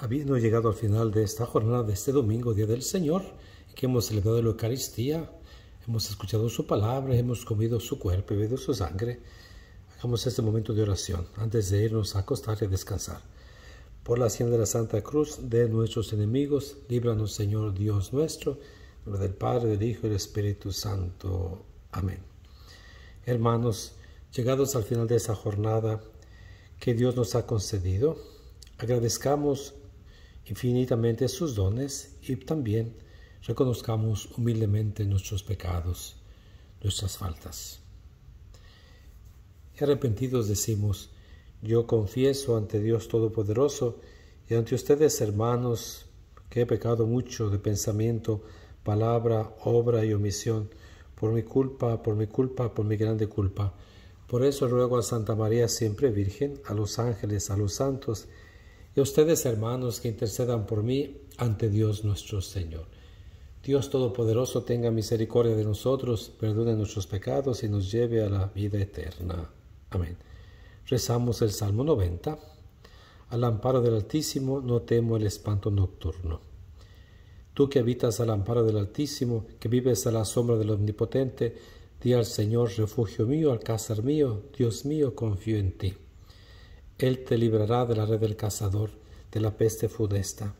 habiendo llegado al final de esta jornada de este domingo, Día del Señor, que hemos celebrado la Eucaristía, hemos escuchado su palabra, hemos comido su cuerpo, y bebido su sangre, hagamos este momento de oración antes de irnos a acostar y descansar. Por la hacienda de la Santa Cruz de nuestros enemigos, líbranos Señor Dios nuestro, en nombre del Padre, del Hijo y del Espíritu Santo. Amén. Hermanos, llegados al final de esta jornada que Dios nos ha concedido, agradezcamos infinitamente sus dones y también reconozcamos humildemente nuestros pecados, nuestras faltas. Arrepentidos decimos, yo confieso ante Dios Todopoderoso y ante ustedes, hermanos, que he pecado mucho de pensamiento, palabra, obra y omisión, por mi culpa, por mi culpa, por mi grande culpa. Por eso ruego a Santa María siempre Virgen, a los ángeles, a los santos y ustedes hermanos que intercedan por mí ante Dios nuestro Señor. Dios Todopoderoso tenga misericordia de nosotros, perdone nuestros pecados y nos lleve a la vida eterna. Amén. Rezamos el Salmo 90. Al amparo del Altísimo no temo el espanto nocturno. Tú que habitas al amparo del Altísimo, que vives a la sombra del Omnipotente, di al Señor, refugio mío, alcázar mío, Dios mío, confío en ti. Él te librará de la red del cazador, de la peste funesta.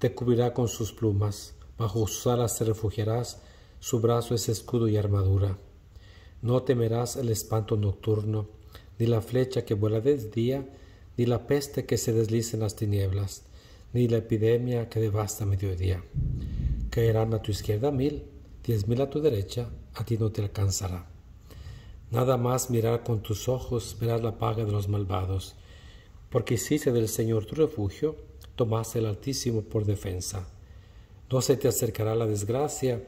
Te cubrirá con sus plumas, bajo sus alas te refugiarás, su brazo es escudo y armadura. No temerás el espanto nocturno, ni la flecha que vuela de día, ni la peste que se deslice en las tinieblas, ni la epidemia que devasta mediodía. Caerán a tu izquierda mil, diez mil a tu derecha, a ti no te alcanzará. Nada más mirar con tus ojos verás la paga de los malvados, porque hiciste del Señor tu refugio, tomaste el Altísimo por defensa. No se te acercará la desgracia,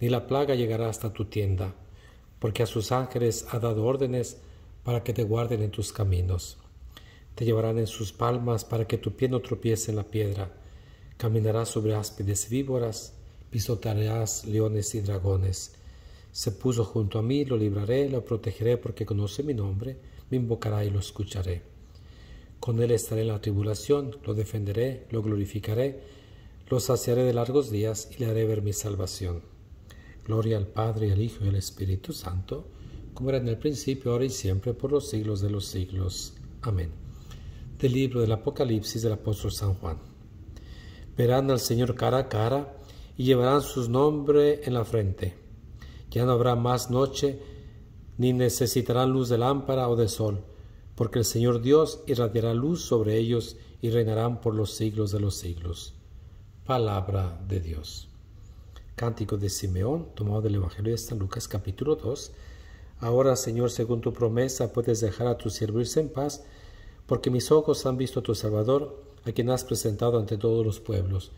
ni la plaga llegará hasta tu tienda, porque a sus ángeles ha dado órdenes para que te guarden en tus caminos. Te llevarán en sus palmas para que tu pie no tropiece en la piedra. Caminarás sobre áspides víboras, pisotarás leones y dragones. Se puso junto a mí, lo libraré, lo protegeré porque conoce mi nombre, me invocará y lo escucharé. Con él estaré en la tribulación, lo defenderé, lo glorificaré, lo saciaré de largos días y le haré ver mi salvación. Gloria al Padre, al Hijo y al Espíritu Santo, como era en el principio, ahora y siempre, por los siglos de los siglos. Amén. Del libro del Apocalipsis del apóstol San Juan. Verán al Señor cara a cara y llevarán sus nombre en la frente. Ya no habrá más noche, ni necesitarán luz de lámpara o de sol porque el Señor Dios irradiará luz sobre ellos y reinarán por los siglos de los siglos. Palabra de Dios. Cántico de Simeón, tomado del Evangelio de San Lucas capítulo 2. Ahora, Señor, según tu promesa, puedes dejar a tu siervo irse en paz, porque mis ojos han visto a tu Salvador, a quien has presentado ante todos los pueblos,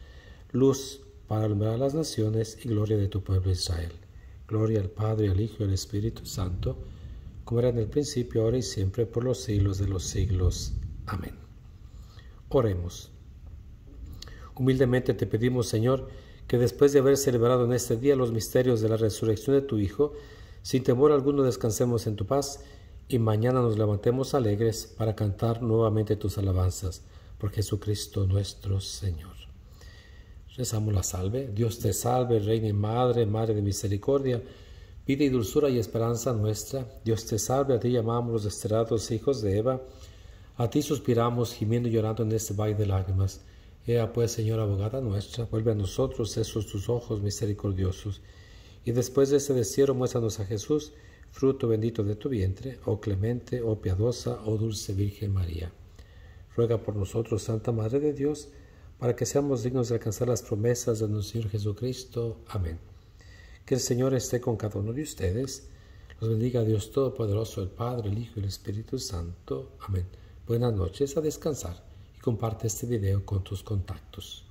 luz para alumbrar las naciones y gloria de tu pueblo Israel. Gloria al Padre, al Hijo y al Espíritu Santo como era en el principio, ahora y siempre, por los siglos de los siglos. Amén. Oremos. Humildemente te pedimos, Señor, que después de haber celebrado en este día los misterios de la resurrección de tu Hijo, sin temor alguno descansemos en tu paz y mañana nos levantemos alegres para cantar nuevamente tus alabanzas por Jesucristo nuestro Señor. Rezamos la salve. Dios te salve, Reina y Madre, Madre de Misericordia vida y dulzura y esperanza nuestra. Dios te salve, a ti llamamos los desterrados hijos de Eva, a ti suspiramos gimiendo y llorando en este valle de lágrimas. Ea pues, Señora abogada nuestra, vuelve a nosotros esos tus ojos misericordiosos. Y después de este destierro muéstranos a Jesús, fruto bendito de tu vientre, oh clemente, oh piadosa, oh dulce Virgen María. Ruega por nosotros, Santa Madre de Dios, para que seamos dignos de alcanzar las promesas de nuestro Señor Jesucristo. Amén. Que el Señor esté con cada uno de ustedes. Los bendiga Dios Todopoderoso, el Padre, el Hijo y el Espíritu Santo. Amén. Buenas noches, a descansar y comparte este video con tus contactos.